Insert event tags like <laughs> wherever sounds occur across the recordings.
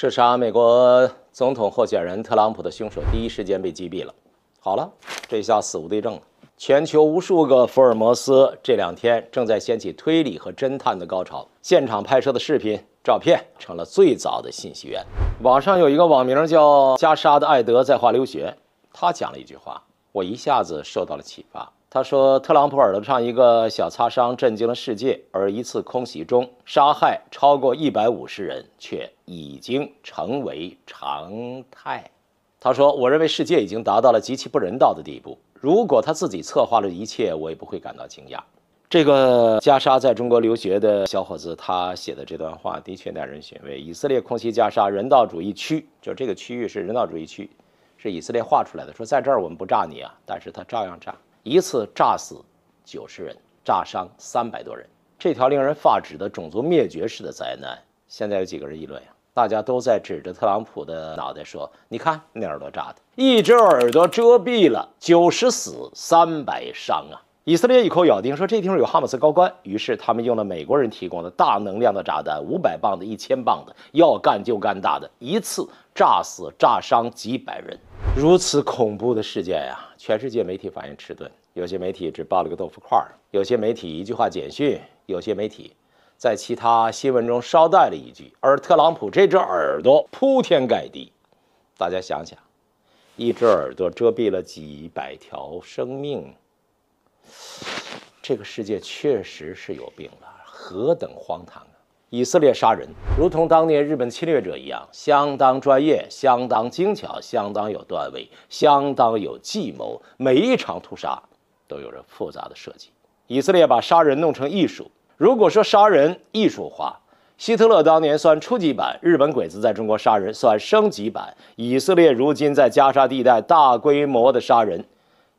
射杀美国总统候选人特朗普的凶手第一时间被击毙了。好了，这下死无对证了。全球无数个福尔摩斯这两天正在掀起推理和侦探的高潮。现场拍摄的视频、照片成了最早的信息源。网上有一个网名叫“加沙”的艾德在画流血，他讲了一句话。我一下子受到了启发。他说：“特朗普耳朵上一个小擦伤震惊了世界，而一次空袭中杀害超过一百五十人却已经成为常态。”他说：“我认为世界已经达到了极其不人道的地步。如果他自己策划了一切，我也不会感到惊讶。”这个加沙在中国留学的小伙子，他写的这段话的确耐人寻味。以色列空袭加沙人道主义区，就这个区域是人道主义区。是以色列画出来的，说在这儿我们不炸你啊，但是他照样炸，一次炸死九十人，炸伤三百多人。这条令人发指的种族灭绝式的灾难，现在有几个人议论呀？大家都在指着特朗普的脑袋说：“你看，那耳朵炸的，一只耳朵遮蔽了九十死三百伤啊。”以色列一口咬定说这地方有哈马斯高官，于是他们用了美国人提供的大能量的炸弹，五百磅的、一千磅的，要干就干大的，一次炸死炸伤几百人。如此恐怖的事件呀！全世界媒体反应迟钝，有些媒体只报了个豆腐块，有些媒体一句话简讯，有些媒体在其他新闻中捎带了一句。而特朗普这只耳朵铺天盖地，大家想想，一只耳朵遮蔽了几百条生命。这个世界确实是有病了，何等荒唐啊！以色列杀人如同当年日本侵略者一样，相当专业，相当精巧，相当有段位，相当有计谋。每一场屠杀都有着复杂的设计。以色列把杀人弄成艺术。如果说杀人艺术化，希特勒当年算初级版，日本鬼子在中国杀人算升级版，以色列如今在加沙地带大规模的杀人，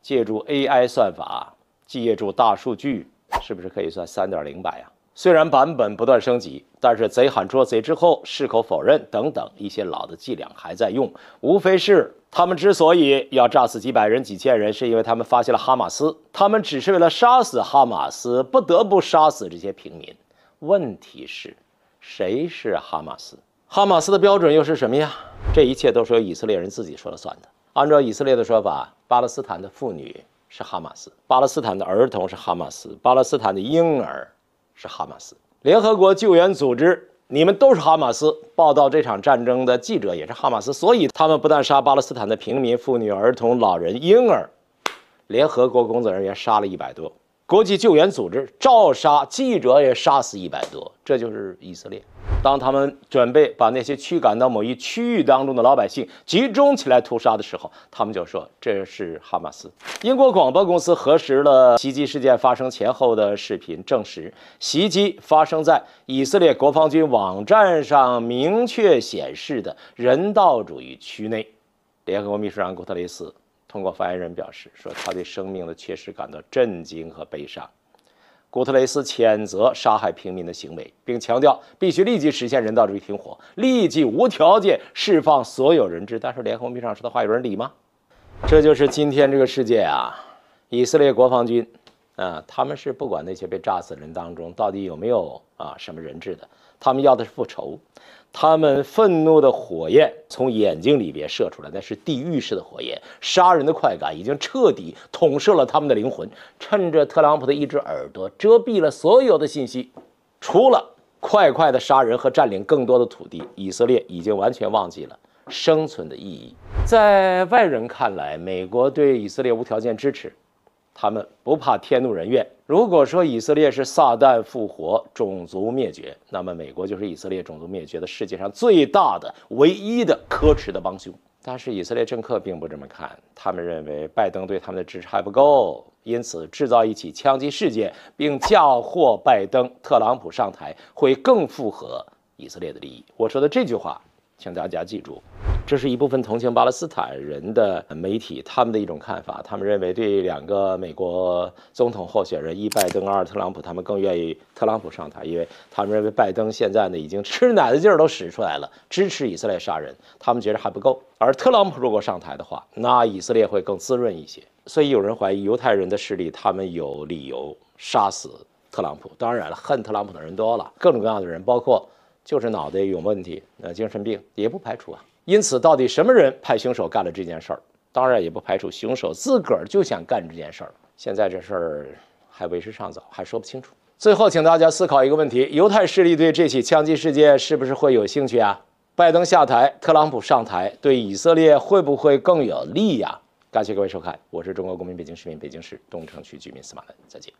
借助 AI 算法。借助大数据是不是可以算三点零版呀？虽然版本不断升级，但是贼喊捉贼之后矢口否认等等一些老的伎俩还在用，无非是他们之所以要炸死几百人几千人，是因为他们发现了哈马斯，他们只是为了杀死哈马斯不得不杀死这些平民。问题是，谁是哈马斯？哈马斯的标准又是什么呀？这一切都是由以色列人自己说了算的。按照以色列的说法，巴勒斯坦的妇女。是哈马斯，巴勒斯坦的儿童是哈马斯，巴勒斯坦的婴儿是哈马斯。联合国救援组织，你们都是哈马斯。报道这场战争的记者也是哈马斯。所以他们不但杀巴勒斯坦的平民、妇女、儿童、老人、婴儿，联合国工作人员杀了一百多，国际救援组织照杀，记者也杀死一百多。这就是以色列。当他们准备把那些驱赶到某一区域当中的老百姓集中起来屠杀的时候，他们就说这是哈马斯。英国广播公司核实了袭击事件发生前后的视频，证实袭击发生在以色列国防军网站上明确显示的人道主义区内。联合国秘书长古特雷斯通过发言人表示说，他对生命的缺失感到震惊和悲伤。古特雷斯谴责杀害平民的行为，并强调必须立即实现人道主义停火，立即无条件释放所有人质。但是联合国秘书长说的话，有人理吗？这就是今天这个世界啊！以色列国防军啊，他们是不管那些被炸死人当中到底有没有啊什么人质的。他们要的是复仇，他们愤怒的火焰从眼睛里边射出来，那是地狱式的火焰。杀人的快感已经彻底捅射了他们的灵魂。趁着特朗普的一只耳朵遮蔽了所有的信息，除了快快的杀人和占领更多的土地，以色列已经完全忘记了生存的意义。在外人看来，美国对以色列无条件支持，他们不怕天怒人怨。如果说以色列是撒旦复活、种族灭绝，那么美国就是以色列种族灭绝的世界上最大的、唯一的可耻的帮凶。但是以色列政客并不这么看，他们认为拜登对他们的支持还不够，因此制造一起枪击事件，并嫁祸拜登、特朗普上台，会更符合以色列的利益。我说的这句话。请大家记住，这是一部分同情巴勒斯坦人的媒体他们的一种看法。他们认为，对两个美国总统候选人，一拜登，二特朗普，他们更愿意特朗普上台，因为他们认为拜登现在呢已经吃 <laughs> 奶的劲儿都使出来了，支持以色列杀人，他们觉得还不够。而特朗普如果上台的话，那以色列会更滋润一些。所以有人怀疑犹太人的势力，他们有理由杀死特朗普。当然了，恨特朗普的人多了，各种各样的人，包括。就是脑袋有问题，那精神病也不排除啊。因此，到底什么人派凶手干了这件事儿，当然也不排除凶手自个儿就想干这件事儿。现在这事儿还为时尚早，还说不清楚。最后，请大家思考一个问题：犹太势力对这起枪击事件是不是会有兴趣啊？拜登下台，特朗普上台，对以色列会不会更有利呀？感谢各位收看，我是中国公民，北京市民，北京市东城区居民司马南，再见。